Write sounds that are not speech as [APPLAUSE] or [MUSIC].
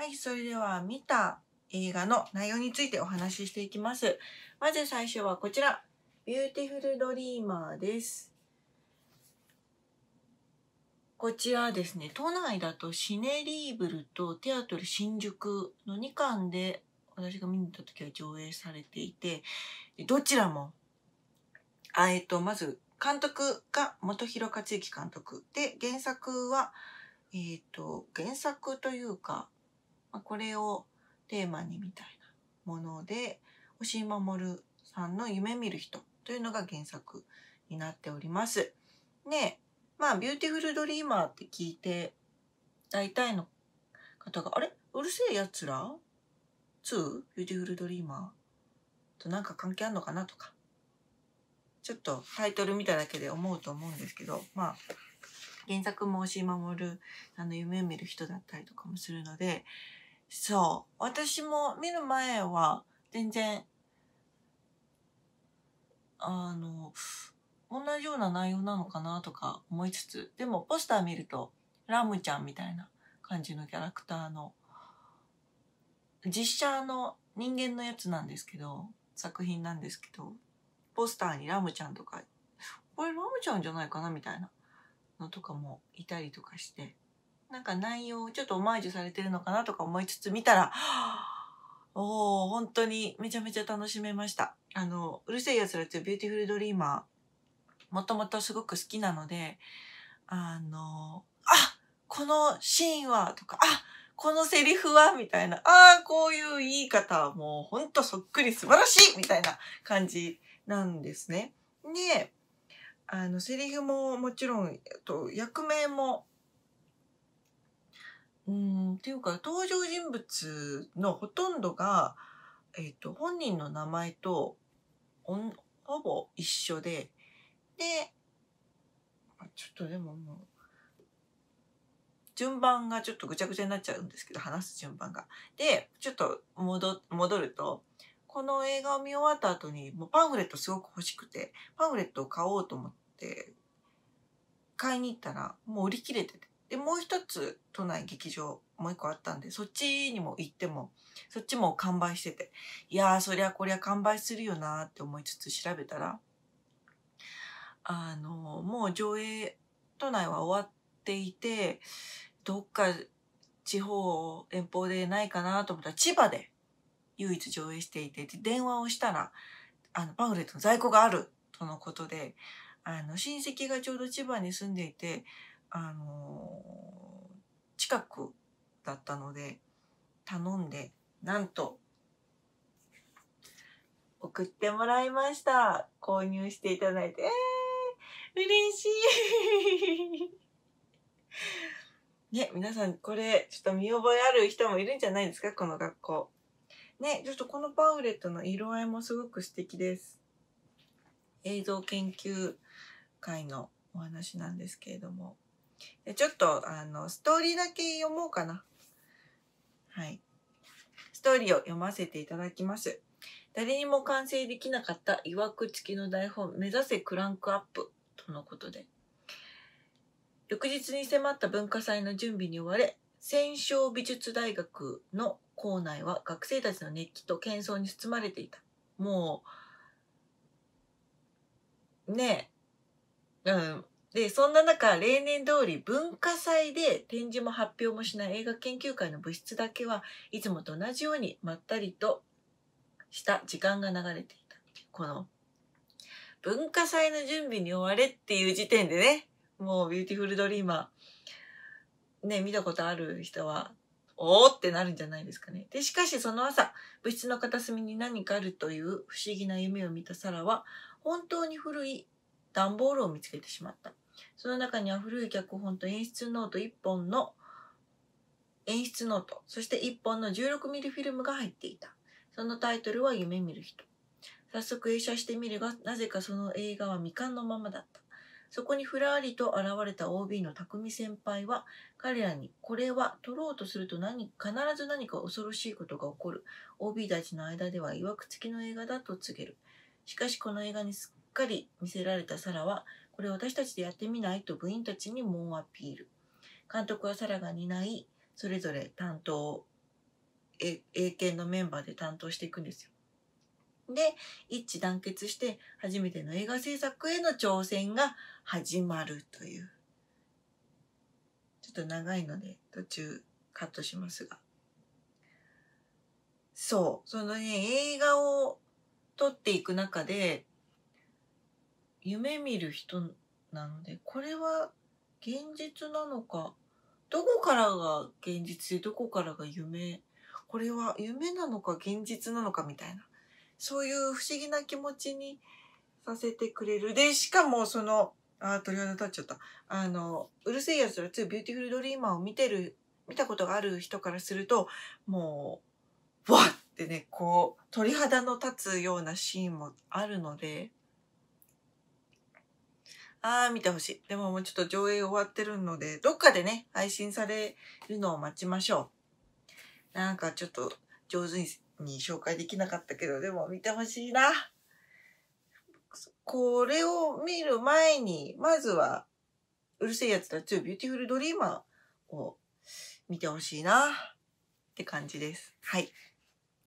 はい、それでは見た映画の内容についてお話ししていきます。まず最初はこちら、ビューティフルドリーマーです。こちらですね、都内だとシネリーブルとテアトル新宿の2巻で私が見に行った時は上映されていて、どちらも、あえっと、まず監督が本広克行監督で、原作は、えっ、と、原作というか、まあ、これをテーマにみたいなもので押井守さんの「夢見る人」というのが原作になっております。でまあ「ビューティフルドリーマー」って聞いて大体の方が「あれうるせえやつら 2? ビューティフルドリーマー」となんか関係あんのかなとかちょっとタイトル見ただけで思うと思うんですけどまあ原作も押井守あの夢を見る人だったりとかもするのでそう。私も見る前は全然、あの、同じような内容なのかなとか思いつつ、でもポスター見ると、ラムちゃんみたいな感じのキャラクターの、実写の人間のやつなんですけど、作品なんですけど、ポスターにラムちゃんとか、これラムちゃんじゃないかなみたいなのとかもいたりとかして、なんか内容をちょっとオマージュされてるのかなとか思いつつ見たら、おお本当にめちゃめちゃ楽しめました。あの、うるせえ奴らっていうビューティフルドリーマー、もともとすごく好きなので、あの、あこのシーンはとか、あこのセリフはみたいな、ああ、こういう言い方はもうほんとそっくり素晴らしいみたいな感じなんですね。で、あの、セリフももちろん、と役名もうんていうか登場人物のほとんどが、えーと、と本人の名前とおんほぼ一緒ででちょっとでももう順番がちょっとぐちゃぐちゃになっちゃうんですけど話す順番が。でちょっと戻戻るとこの映画を見終わった後にもうパンフレットすごく欲しくてパンフレットを買おうと思って買いに行ったらもう売り切れててでもう一つ都内劇場もう一個あったんでそっちにも行ってもそっちも完売してていやーそりゃこりゃ完売するよなって思いつつ調べたらあのもう上映都内は終わっていてどっか地方遠方でないかなと思ったら千葉で唯一上映していてで電話をしたらあのパンフレットの在庫があるとのことであの親戚がちょうど千葉に住んでいてあの近くだったので頼んでなんと送ってもらいました購入していただいて、えー、嬉しい [LAUGHS] ね皆さんこれちょっと見覚えある人もいるんじゃないですかこの学校ねちょっとこのパンフレットの色合いもすごく素敵です映像研究会のお話なんですけれどもちょっと、あの、ストーリーだけ読もうかな。はい。ストーリーを読ませていただきます。誰にも完成できなかったいわくつきの台本、目指せクランクアップとのことで。翌日に迫った文化祭の準備に追われ、戦勝美術大学の校内は学生たちの熱気と喧騒に包まれていた。もう、ねえ、うん、で、そんな中、例年通り文化祭で展示も発表もしない映画研究会の部室だけはいつもと同じようにまったりとした時間が流れていた。この文化祭の準備に追われっていう時点でね、もうビューティフルドリーマー、ね、見たことある人は、おーってなるんじゃないですかね。で、しかしその朝、部室の片隅に何かあるという不思議な夢を見たサラは、本当に古い段ボールを見つけてしまった。その中には古い脚本と演出ノート1本の演出ノートそして1本の 16mm フィルムが入っていたそのタイトルは「夢見る人」早速映写してみるがなぜかその映画は未完のままだったそこにふらりと現れた OB の匠先輩は彼らにこれは取ろうとすると何必ず何か恐ろしいことが起こる OB たちの間では曰くつきの映画だと告げるしかしこの映画にすっかり見せられたサラはこれ私たちでやってみないと部員たちに猛アピール。監督はサラが担い、それぞれ担当、え、英検のメンバーで担当していくんですよ。で、一致団結して初めての映画制作への挑戦が始まるという。ちょっと長いので途中カットしますが。そう。そのね、映画を撮っていく中で、夢見る人なのでこれは現実なのかどこからが現実でどこからが夢これは夢なのか現実なのかみたいなそういう不思議な気持ちにさせてくれるでしかもそのあ鳥肌立っちゃったあの「うるせえやつらいビューティフルドリーマー」を見てる見たことがある人からするともうわっってねこう鳥肌の立つようなシーンもあるのであー見てほしい。でももうちょっと上映終わってるので、どっかでね、配信されるのを待ちましょう。なんかちょっと上手に紹介できなかったけど、でも見てほしいな。これを見る前に、まずは、うるせえやつだ2ビューティフルドリーマーを見てほしいなって感じです。はい。